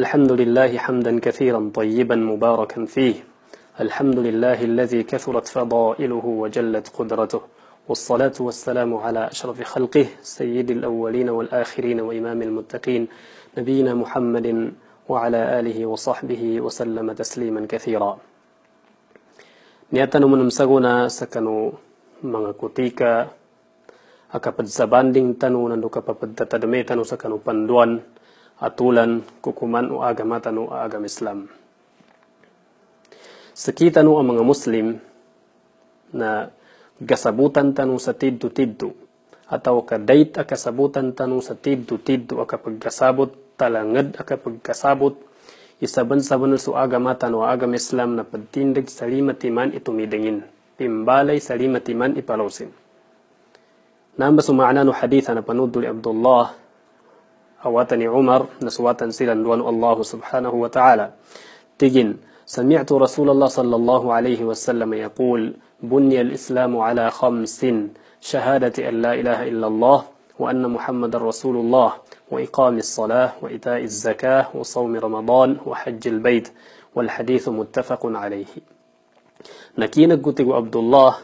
الحمد لله حمدا كثيرا طيبا مباركا فيه الحمد لله الذي كثرت فضائله وجلت قدرته والصلاة والسلام على أشرف خلقه سيد الأولين والآخرين وإمام المتقين نبينا محمد وعلى آله وصحبه وسلم تسليما كثيرا من umanam سكنوا sakanu mga kutika akapadsabanding tanu nanduka papaddatadame tanu سكنوا بندوان atulan kukuman u agama tanu agama Islam. Sekitar nu mga Muslim na kasabutan tanu sa tiddu tu atau kadeit a kasabutan tanu sa tiddu tu a kapagkasabot talangad a kapagkasabot isaban saban su agama tanu agama Islam na pagtindig sa itu timan pimbalai timbalay sa lima timan ipalawsin. Nambas umaanan hadith na panudul Abdullah أواتني عمر نسواتا سيلا لون الله سبحانه وتعالى تجن سمعت رسول الله صلى الله عليه وسلم يقول بني الإسلام على خمس شهادة أن لا إله إلا الله وأن محمد رسول الله وإقام الصلاة وإيتاء الزكاة وصوم رمضان وحج البيت والحديث متفق عليه نكينك قتق عبد الله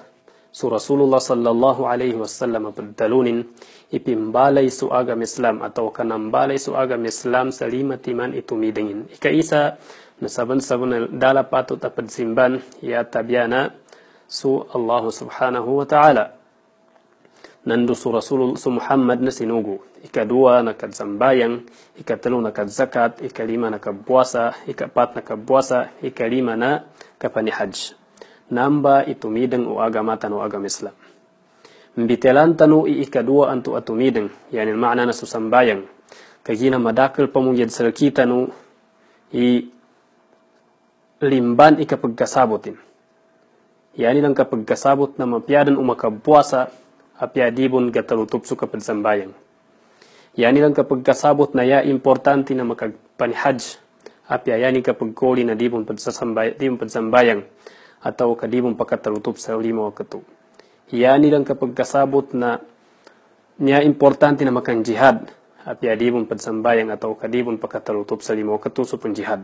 su rasulullah sallallahu alaihi wasallam berdalulin ipi mbalai su agam Islam atau kana mbalai su agam Islam salima timan itu midengin ika isa nasaban sabun dala patut apad simban ya tabiana su Allah subhanahu wa ta'ala nandu su rasul su Muhammad na sinugu ika dua na kad zambayang ika telu na kad zakat ika lima na kad ika pat na kad ika lima na kapani hajj namba itumideng u agama tan u agama islam mbitelan tanu i ikadua antu atumideng yani makna na susambayang kagina madakil pamuyad nu i limban ikapagkasabutin yani lang kapagkasabot na mapiyadan umakabuasa apiadibon gatalutup su kapagsambayang yani lang kapagkasabot na ya importante na makagpanihaj apya yani kapagkoli na dibon pagsambay, pagsambayang atau kalimun pakat tertutup selima waktu. Ia ni dan kepengkasabut na nia importanti nama kan jihad at ia dibun yang atau kadibun pakat tertutup selima waktu supun jihad.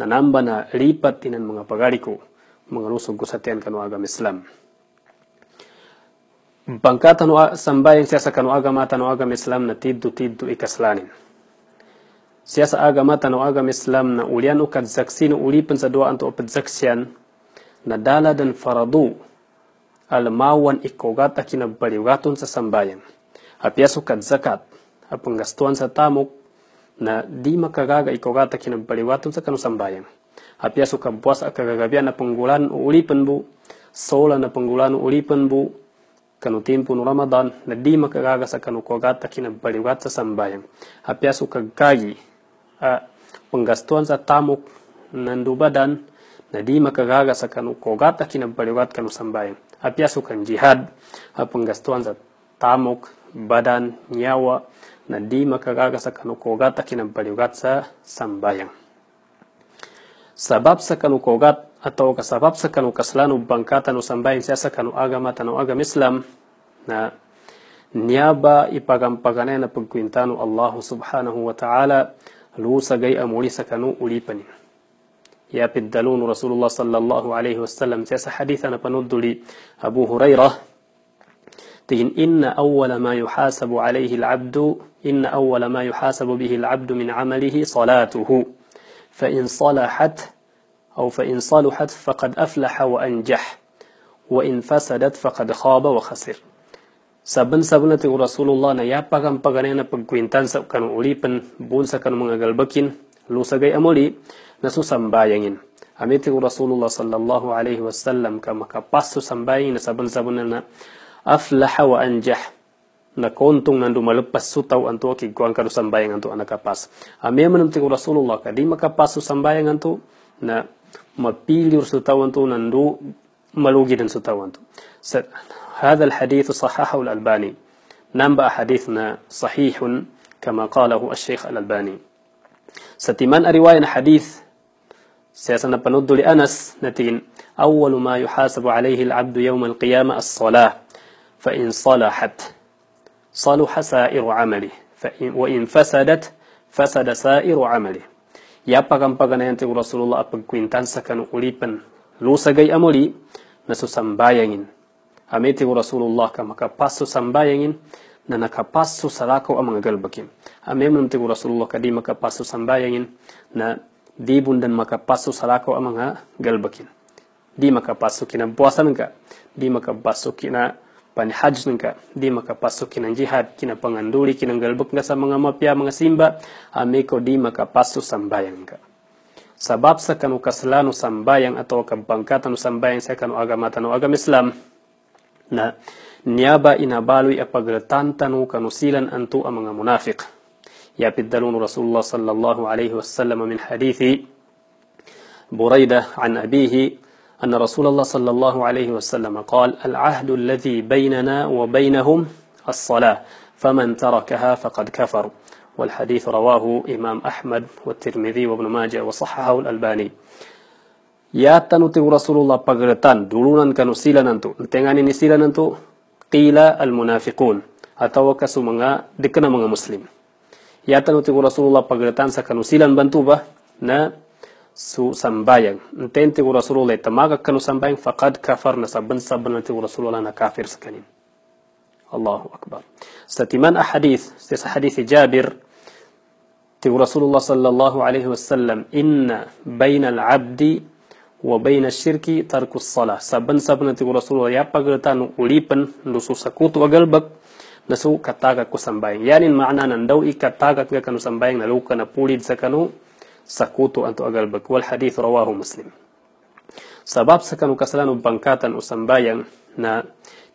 Na namba na lipat tinan mengapa pagaliko mengalusog kusatian kanu agama Islam. Bangkatan samba yang sa kanu agama tanu agama Islam na tiddu tiddu ikaslanin. Siasa agama tanu agama Islam na ulian kadzaksinu zaksin uli doa antu opadzaksian nadaladan faradu almawan ikogat akin agpaliwaton sa sambayan. Apiaso kad zakat, apanggastuan sa tamok na di makagaga ikogat akin agpaliwaton sa kanusambayan. Apiaso kabuas akagagabian na panggulan o ulipan bu, sola na panggulan o ulipan bu, kanu tempo no Ramadan na di makagaga sa kanukogat akin agpaliwat sa sambayan. Apiaso kagagi a ah, panggastuan sa tamok nandubadan nadi makagaga sakanu kogata kina baliwat kanu sambayu apia sukan jihad apungastuan za tamuk badan nyawa nadi makagaga sakanu kogata kina baliwat sa sambayu sabab sakanu kogat atau ka sabab sakanu kaslanu bangkata nu sambayu sa sakanu agama tanu agama islam na niaba ipagam pagana na pagkuintano Allah subhanahu wa ta'ala lusa gay amuli sakanu ulipanin يا بدلون رسول الله صلى الله عليه وسلم تيس حديثا أنا بنودلي أبو هريرة تين إن أول ما يحاسب عليه العبد إن أول ما يحاسب به العبد من عمله صلاته فإن صلحت أو فإن صلحت فقد أفلح وأنجح وإن فسدت فقد خاب وخسر saban sabana tu Rasulullah na ya بغنين pagane na pagkuintan sa kanu ulipan bunsa kanu mga galbakin lusa gay amoli نسو سمبايين أميتي رسول الله صلى الله عليه وسلم كما كباسو سمبايين سبن سبننا أفلح وأنجح نكونتون نندو ملبس سوتاو أنتو كي قوان كدو سمبايين أنتو أنا كباس أمي منمتي رسول الله كدي ما كباسو أنتو نا ما بيلي رسوتاو أنتو نندو ملوغي دن سوتاو أنتو هذا الحديث صححه الألباني نمبا حديثنا صحيح كما قاله الشيخ الألباني ستيمان أرواين حديث سياسنا بنود لأنس نتين أول ما يحاسب عليه العبد يوم القيامة الصلاة فإن صلحت صلح سائر عمله فإن وإن فسدت فسد سائر عمله يا بعم أن ينتقل رسول الله أبكوين تنسكن قريبن لوسا جاي أمولي نسو سنبايعين أميتي رسول الله كما كباسو سنبايعين نانا كباسو سلاكو أمان قلبكين أمي من تقول رسول الله كديما كباسو سنبايعين نانا di bundan maka passu salako amanga galbakin di maka passu kina buasanka di maka passu kina pan hajj di maka passu kina jihad kina panganduri kina galbak sa mga mapya mga simba ameko di maka pasu sambayang ka sabab sa kanu kaslanu sambayang atau kabangkatan sambayang sa kanu agama tanu agama Islam na niyaba inabaluy apagretantanu kanusilan antu ang mga munafik يبدلون رسول الله صلى الله عليه وسلم من حديث بريدة عن أبيه أن رسول الله صلى الله عليه وسلم قال العهد الذي بيننا وبينهم الصلاة فمن تركها فقد كفر والحديث رواه إمام أحمد والترمذي وابن ماجه وصححه الألباني ياتن رسول الله بغرتان دولونا كانوا سيلانانتو تنغاني أنتو قيل المنافقون أتوكسوا منها دكنا منها مسلم ياتنوتي رسول الله بغرتان سكنو سيلان بنتوبة نا su sambayan intenti gu rasulullah tamaga kanu sambayan faqad kafarna sabban sabban ti gu rasulullah na kafir sakanin الله أكبر ستمان أحاديث ستس حديث جابر تقول رسول الله صلى الله عليه وسلم إن بين العبد وبين الشرك ترك الصلاة سبن سبن تقول رسول الله يا بغرتان أوليبن لسو سكوت وقلبك nasu kattaga ku sambayang yanin ma'ana nandaw i kattaga ka kanu sambayang nalu kana pulid sakanu sakutu antu agal bak wal hadith rawahu muslim sabab sakanu kasalanu bangkatan usambayang na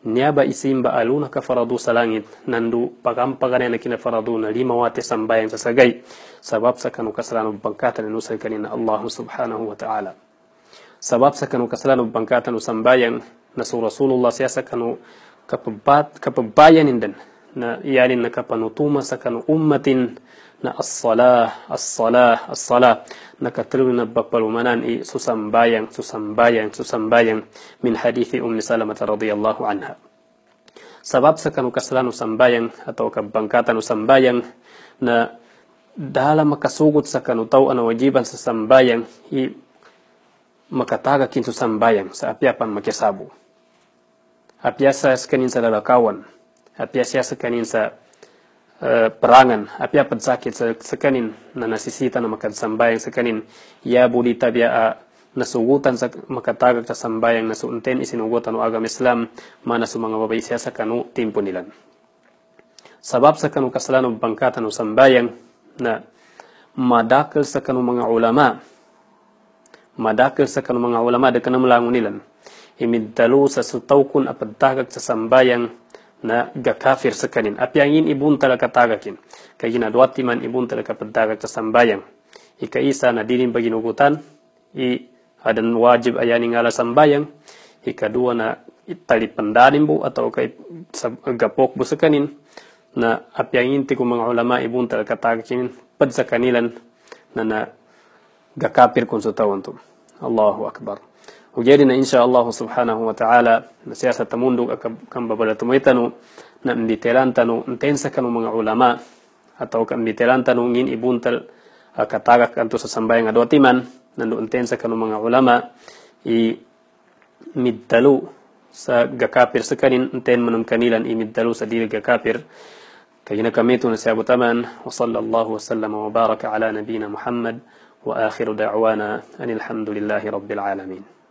niaba isimba aluna ka faradu salangit nandu pagam pagane na kina faradu na lima wate sambayang sasagay sabab sakanu kasalanu bangkatan nusal kanina Allah subhanahu wa ta'ala sabab sakanu kasalanu bangkatan usambayang nasu rasulullah siya sakanu kapabat kapabayan inden na yalin na kapanutuma sa kanu ummatin na as-salah as-salah as-salah na katrul na bapalumanan i susambayang susambayang susambayang min hadithi ummi salamah radiyallahu anha Sebab sa kanu kasalan usambayang atau kabangkatan usambayang na dalam makasugut sa kanu tau ana wajiban sa sambayang i makataga kin susambayang sa apiapan makisabu. makisabu apa sahaja yang saya lakukan, apa sahaja yang saya perangan, apa apa sahaja sahaja yang nasi sita nama kat sambayang sahaja ya ia boleh tapi ia nasugutan sa makataga sa sambayang na suunten isinugutan o agam Islam mana sa mga babay siya sa kanu timpo nilan. Sabab sa kanu kasalan o bangkatan o sambayang na madakil sa kanu mga ulama madakil sa kanu mga ulama da kanam langon nilan imidalu sa sutaukun apadagak sa sambayang na gakafir sekanin. Api ang in ibun talaga tagakin. Kaya na duwati man ibun talaga padagak sa sambayang. Ika isa na dinin baginugutan, i adan wajib ayani ngala sambayang. Ika dua na talipandanin bu atau kay gapok bu sekanin. Na api ang inti kung mga ulama ibun talaga tagakin pad sa kanilan na na gakapir kung sa tawantum. Allahu Akbar. na insha Allah subhanahu wa ta'ala na siyasa tamundu kan babala tumaitanu na nditelantanu ntensakanu mga ulama atau kan mditelantanu ngin ibuntal kataga kanto sa sambay nga dotiman nando ntensakanu mga ulama i middalu sa gakapir sa kanin nten manam kanilan i middalu sa dili gakapir kayina kami ito na si Abu Taman wa sallallahu wa sallam wa baraka ala nabina Muhammad wa akhiru da'wana anilhamdulillahi rabbil alamin